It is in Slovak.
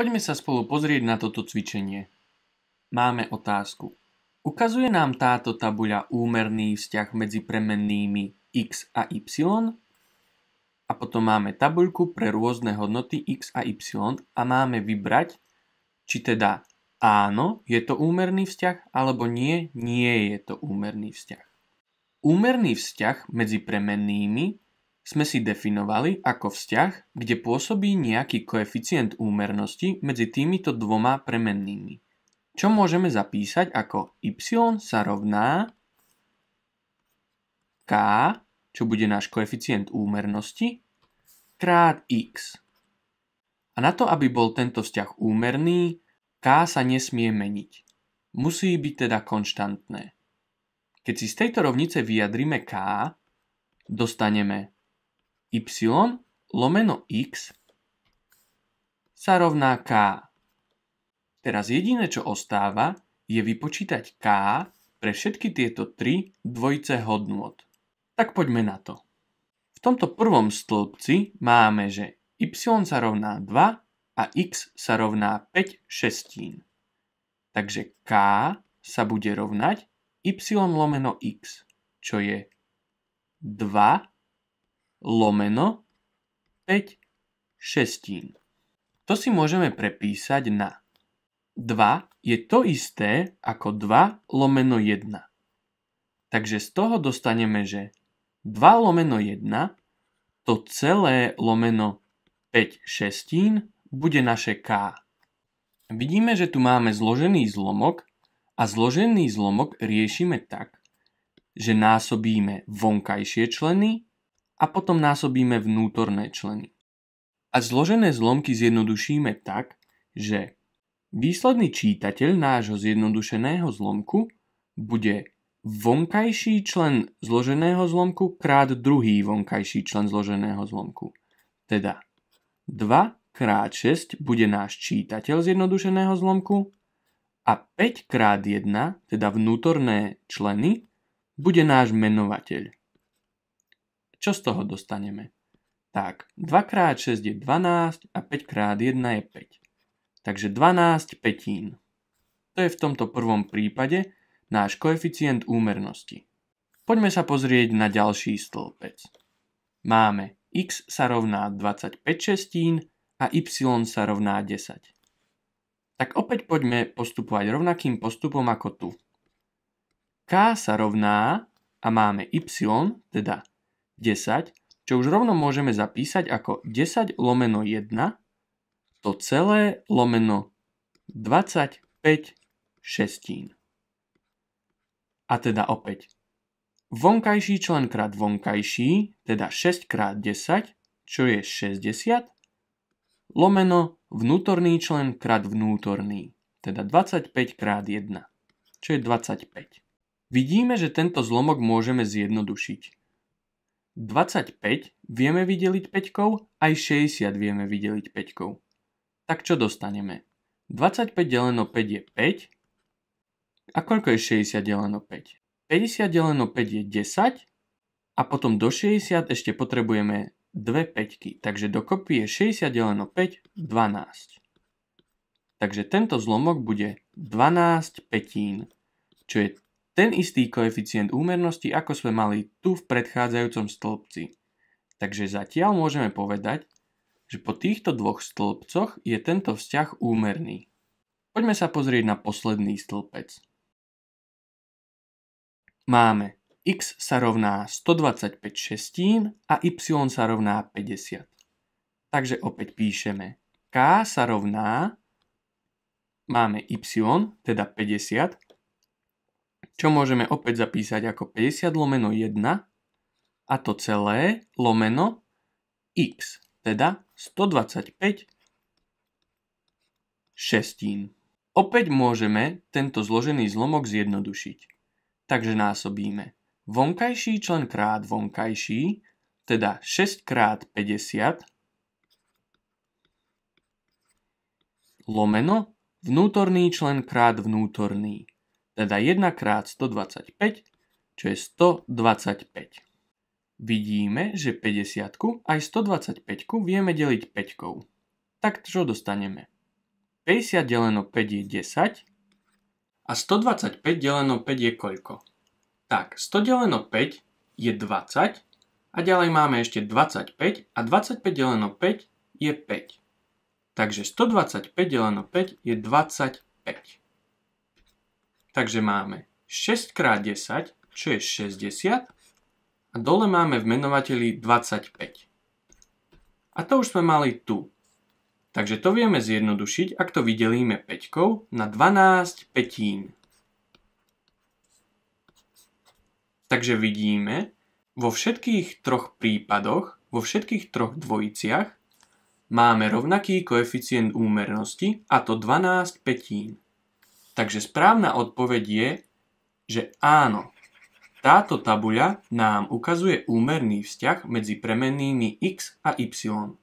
Poďme sa spolu pozrieť na toto cvičenie. Máme otázku. Ukazuje nám táto tabuľa úmerný vzťah medzi premennými x a y? A potom máme tabuľku pre rôzne hodnoty x a y a máme vybrať, či teda áno, je to úmerný vzťah, alebo nie, nie je to úmerný vzťah. Úmerný vzťah medzi premennými sme si definovali ako vzťah, kde pôsobí nejaký koeficient úmernosti medzi týmito dvoma premennými. Čo môžeme zapísať ako y sa rovná k, čo bude náš koeficient úmernosti, krát x. A na to, aby bol tento vzťah úmerný, k sa nesmie meniť. Musí byť teda konštantné. Keď si z tejto rovnice vyjadrime k, dostaneme y lomeno x sa rovná k. Teraz jediné, čo ostáva, je vypočítať k pre všetky tieto tri dvojice hodnôt. Tak poďme na to. V tomto prvom stĺpci máme, že y sa rovná 2 a x sa rovná 5 šestín. Takže k sa bude rovnať y lomeno x, čo je 2 lomeno 5 šestín. To si môžeme prepísať na 2 je to isté ako 2 lomeno 1. Takže z toho dostaneme, že 2 lomeno 1 to celé lomeno 5 šestín bude naše k. Vidíme, že tu máme zložený zlomok a zložený zlomok riešime tak, že násobíme vonkajšie členy a potom násobíme vnútorné členy. A zložené zlomky zjednodušíme tak, že výsledný čítateľ nášho zjednodušeného zlomku bude vonkajší člen zloženého zlomku krát druhý vonkajší člen zloženého zlomku. Teda 2 krát 6 bude náš čítateľ zjednodušeného zlomku a 5 krát 1, teda vnútorné členy, bude náš menovateľ. Čo z toho dostaneme? Tak, 2x6 je 12 a 5x1 je 5. Takže 12 petín. To je v tomto prvom prípade náš koeficient úmernosti. Poďme sa pozrieť na ďalší stĺpec. Máme x sa rovná 25 šestín a y sa rovná 10. Tak opäť poďme postupovať rovnakým postupom ako tu. k sa rovná a máme y, teda 10, čo už rovno môžeme zapísať ako 10 lomeno 1, to celé lomeno 25 šestín. A teda opäť. Vonkajší člen krát vonkajší, teda 6 krát 10, čo je 60, lomeno vnútorný člen krát vnútorný, teda 25 krát 1, čo je 25. Vidíme, že tento zlomok môžeme zjednodušiť. 25 vieme vydeliť 5, aj 60 vieme vydeliť 5. Tak čo dostaneme? 25 deleno 5 je 5. A koľko je 60 deleno 5? 50 deleno 5 je 10. A potom do 60 ešte potrebujeme 2 5. Takže dokopy je 60 deleno 5 12. Takže tento zlomok bude 12 petín, čo je ten istý koeficient úmernosti, ako sme mali tu v predchádzajúcom stĺpci. Takže zatiaľ môžeme povedať, že po týchto dvoch stĺpcoch je tento vzťah úmerný. Poďme sa pozrieť na posledný stĺpec. Máme x sa rovná 125 šestín a y sa rovná 50. Takže opäť píšeme k sa rovná, máme y, teda 50, čo môžeme opäť zapísať ako 50 lomeno 1 a to celé lomeno x, teda 125 šestín. Opäť môžeme tento zložený zlomok zjednodušiť. Takže násobíme vonkajší člen krát vonkajší, teda 6 krát 50 lomeno vnútorný člen krát vnútorný teda 1 krát 125, čo je 125. Vidíme, že 50 aj 125 vieme deliť 5. Tak čo dostaneme? 50 deleno 5 je 10 a 125 deleno 5 je koľko? Tak, 100 deleno 5 je 20 a ďalej máme ešte 25 a 25 deleno 5 je 5. Takže 125 deleno 5 je 25. Takže máme 6x10, čo je 60 a dole máme v menovateli 25. A to už sme mali tu. Takže to vieme zjednodušiť, ak to vydelíme 5 na 12 petín. Takže vidíme, vo všetkých troch prípadoch, vo všetkých troch dvojiciach máme rovnaký koeficient úmernosti a to 12 petín. Takže správna odpoveď je, že áno. Táto tabuľa nám ukazuje úmerný vzťah medzi premennými x a y.